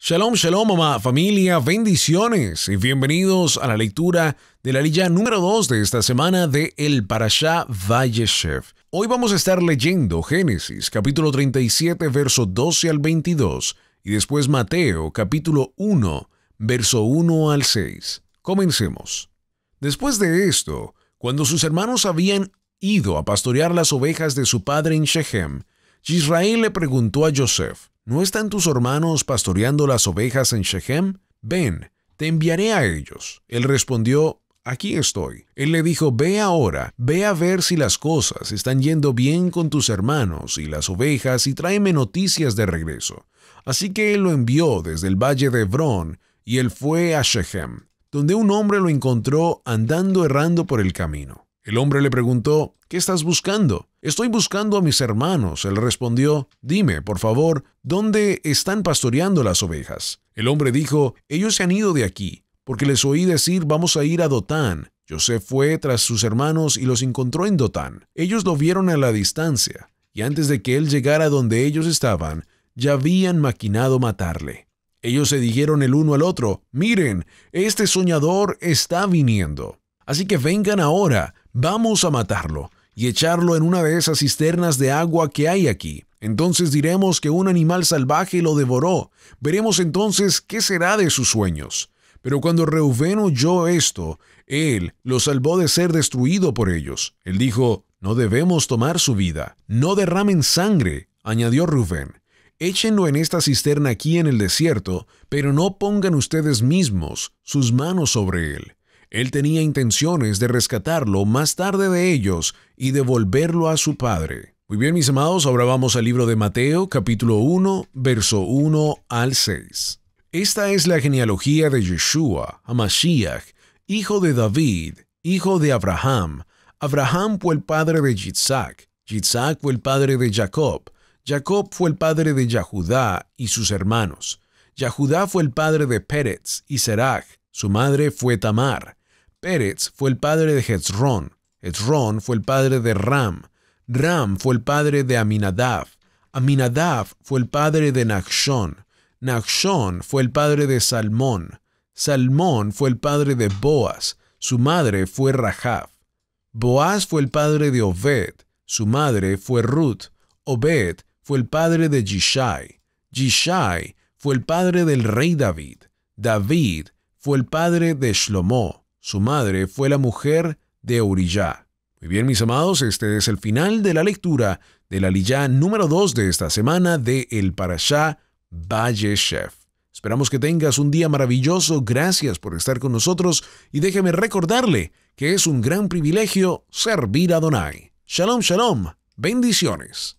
Shalom, shalom, mamá, familia, bendiciones y bienvenidos a la lectura de la lilla número 2 de esta semana de El Parashá Vayeshev. Hoy vamos a estar leyendo Génesis, capítulo 37, verso 12 al 22, y después Mateo, capítulo 1, verso 1 al 6. Comencemos. Después de esto, cuando sus hermanos habían ido a pastorear las ovejas de su padre en Shechem, Israel le preguntó a Joseph, ¿No están tus hermanos pastoreando las ovejas en Shechem? Ven, te enviaré a ellos. Él respondió, Aquí estoy. Él le dijo, Ve ahora, ve a ver si las cosas están yendo bien con tus hermanos y las ovejas y tráeme noticias de regreso. Así que él lo envió desde el valle de Hebrón y él fue a Shechem, donde un hombre lo encontró andando errando por el camino. El hombre le preguntó, ¿Qué estás buscando? Estoy buscando a mis hermanos. Él respondió, Dime, por favor, ¿dónde están pastoreando las ovejas? El hombre dijo, Ellos se han ido de aquí, porque les oí decir, vamos a ir a Dotán. José fue tras sus hermanos y los encontró en Dotán. Ellos lo vieron a la distancia, y antes de que él llegara donde ellos estaban, ya habían maquinado matarle. Ellos se dijeron el uno al otro, Miren, este soñador está viniendo. Así que vengan ahora, vamos a matarlo y echarlo en una de esas cisternas de agua que hay aquí. Entonces diremos que un animal salvaje lo devoró. Veremos entonces qué será de sus sueños. Pero cuando Reuven oyó esto, él lo salvó de ser destruido por ellos. Él dijo, no debemos tomar su vida. No derramen sangre, añadió Reuven. Échenlo en esta cisterna aquí en el desierto, pero no pongan ustedes mismos sus manos sobre él. Él tenía intenciones de rescatarlo más tarde de ellos y devolverlo a su padre. Muy bien, mis amados, ahora vamos al libro de Mateo, capítulo 1, verso 1 al 6. Esta es la genealogía de Yeshua, Amashiach hijo de David, hijo de Abraham. Abraham fue el padre de Yitzhak, Yitzhak fue el padre de Jacob, Jacob fue el padre de Yahudá y sus hermanos. Yahudá fue el padre de Pérez y Serach, su madre fue Tamar. Pérez fue el padre de Hezrón, Hezrón fue el padre de Ram, Ram fue el padre de Aminadab, Aminadab fue el padre de Nachshon, Nachshon fue el padre de Salmón, Salmón fue el padre de Boaz, su madre fue Rahab. Boaz fue el padre de Obed, su madre fue Ruth. Obed fue el padre de Jishai. Jishai fue el padre del rey David. David fue el padre de Shlomo. Su madre fue la mujer de Oriyá. Muy bien, mis amados, este es el final de la lectura de la Liyá número 2 de esta semana de El Parashá Valle Chef. Esperamos que tengas un día maravilloso. Gracias por estar con nosotros y déjeme recordarle que es un gran privilegio servir a Donai. Shalom, shalom. Bendiciones.